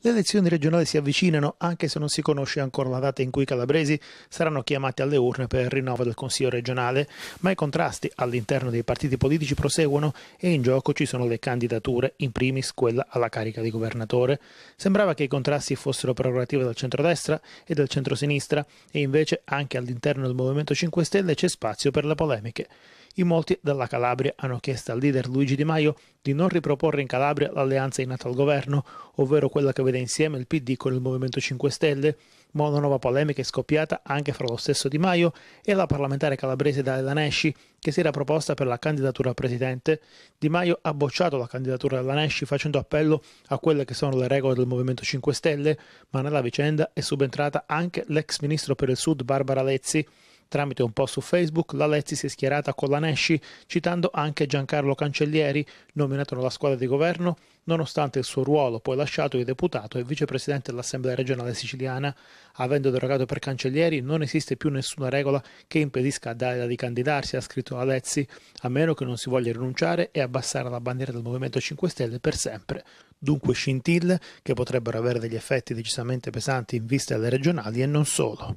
Le elezioni regionali si avvicinano anche se non si conosce ancora la data in cui i calabresi saranno chiamati alle urne per il rinnovo del Consiglio regionale, ma i contrasti all'interno dei partiti politici proseguono e in gioco ci sono le candidature, in primis quella alla carica di governatore. Sembrava che i contrasti fossero prerogative del centrodestra e del centrosinistra e invece anche all'interno del Movimento 5 Stelle c'è spazio per le polemiche. In molti dalla Calabria hanno chiesto al leader Luigi Di Maio di non riproporre in Calabria l'alleanza in atto al governo, ovvero quella che vede insieme il PD con il Movimento 5 Stelle, ma una nuova polemica è scoppiata anche fra lo stesso Di Maio e la parlamentare calabrese Daela Nesci, che si era proposta per la candidatura a presidente. Di Maio ha bocciato la candidatura della Nesci facendo appello a quelle che sono le regole del Movimento 5 Stelle, ma nella vicenda è subentrata anche l'ex ministro per il Sud Barbara Lezzi, Tramite un post su Facebook, la Lezzi si è schierata con la Nesci, citando anche Giancarlo Cancellieri, nominato nella squadra di governo, nonostante il suo ruolo poi lasciato di deputato e vicepresidente dell'Assemblea regionale siciliana. Avendo derogato per Cancellieri, non esiste più nessuna regola che impedisca a Daida di candidarsi, ha scritto la Lezzi, a meno che non si voglia rinunciare e abbassare la bandiera del Movimento 5 Stelle per sempre. Dunque scintille che potrebbero avere degli effetti decisamente pesanti in vista alle regionali e non solo.